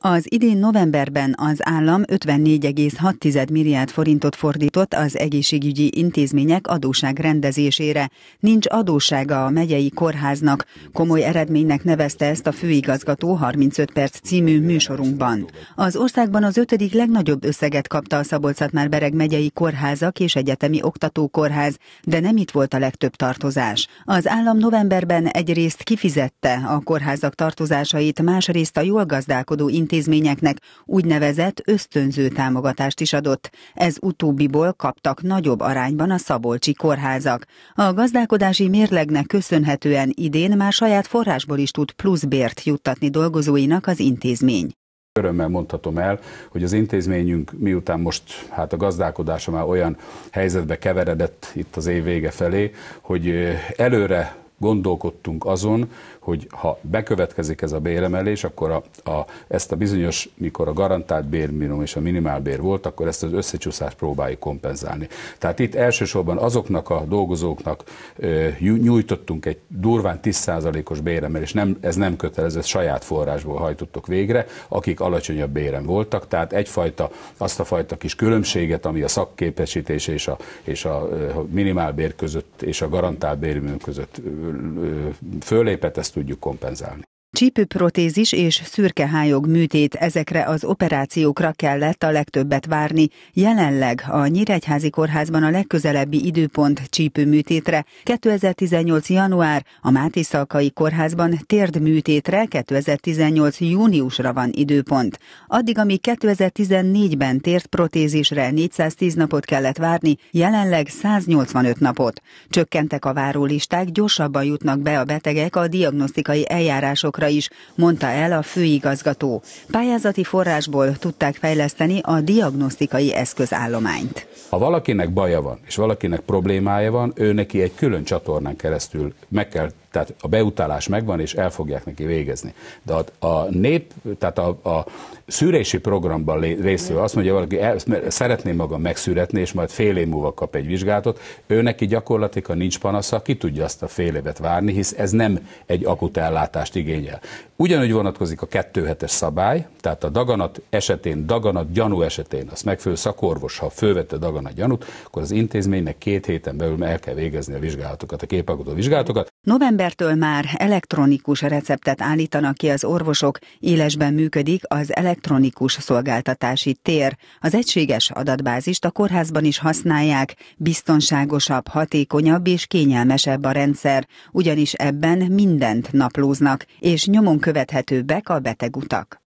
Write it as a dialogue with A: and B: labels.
A: Az idén novemberben az állam 54,6 milliárd forintot fordított az egészségügyi intézmények adóság rendezésére. Nincs adósága a megyei kórháznak. Komoly eredménynek nevezte ezt a főigazgató 35 perc című műsorunkban. Az országban az ötödik legnagyobb összeget kapta a szabolcs már bereg megyei kórházak és egyetemi oktatókórház, de nem itt volt a legtöbb tartozás. Az állam novemberben egyrészt kifizette a kórházak tartozásait, másrészt a jól gazdálkodó intézményeknek úgynevezett ösztönző támogatást is adott. Ez utóbbiból kaptak nagyobb arányban a szabolcsi kórházak. A gazdálkodási mérlegnek köszönhetően idén már saját forrásból is tud plusz bért juttatni dolgozóinak az intézmény.
B: Örömmel mondhatom el, hogy az intézményünk miután most hát a gazdálkodása már olyan helyzetbe keveredett itt az év vége felé, hogy előre gondolkodtunk azon, hogy ha bekövetkezik ez a béremelés, akkor a, a, ezt a bizonyos, mikor a garantált bérminimum és a minimálbér volt, akkor ezt az összecsúszást próbáljuk kompenzálni. Tehát itt elsősorban azoknak a dolgozóknak ö, nyújtottunk egy durván 10%-os béremelés, nem, ez nem kötelező, ez saját forrásból hajtottuk végre, akik alacsonyabb béren voltak, tehát egyfajta, azt a fajta kis különbséget, ami a szakképesítés és a, és a minimálbér között és a garantált bérminimum között fölépet, ezt tudjuk kompenzálni.
A: Csípőprotézis és szürkehályog műtét ezekre az operációkra kellett a legtöbbet várni. Jelenleg a Nyíregyházi Kórházban a legközelebbi időpont csípőműtétre 2018. január, a Máté Szalkai Kórházban térdműtétre 2018. júniusra van időpont. Addig, amíg 2014-ben protézisre 410 napot kellett várni, jelenleg 185 napot. Csökkentek a várólisták, gyorsabban jutnak be a betegek a diagnosztikai eljárások programokra is, mondta el a főigazgató. Pályázati forrásból tudták fejleszteni a diagnosztikai eszközállományt.
B: Ha valakinek baja van, és valakinek problémája van, ő neki egy külön csatornán keresztül meg kell tehát a beutálás megvan, és el fogják neki végezni. De a, a nép, tehát a, a szűrési programban részvő azt mondja, valaki el, szeretné magam megszűretni, és majd fél év múlva kap egy vizsgálatot, ő neki gyakorlatilag nincs panasza, ki tudja azt a fél évet várni, hisz ez nem egy akut ellátást igényel. Ugyanúgy vonatkozik a kettőhetes szabály, tehát a daganat esetén, daganat gyanú esetén, azt megfő szakorvos, ha fővette daganat gyanút, akkor az intézménynek két héten belül el kell végezni a vizsgálatokat, a képalkotó vizsgálatokat.
A: Novembertől már elektronikus receptet állítanak ki az orvosok, élesben működik az elektronikus szolgáltatási tér. Az egységes adatbázist a kórházban is használják, biztonságosabb, hatékonyabb és kényelmesebb a rendszer, ugyanis ebben mindent naplóznak, és nyomon követhetőbbek a betegutak.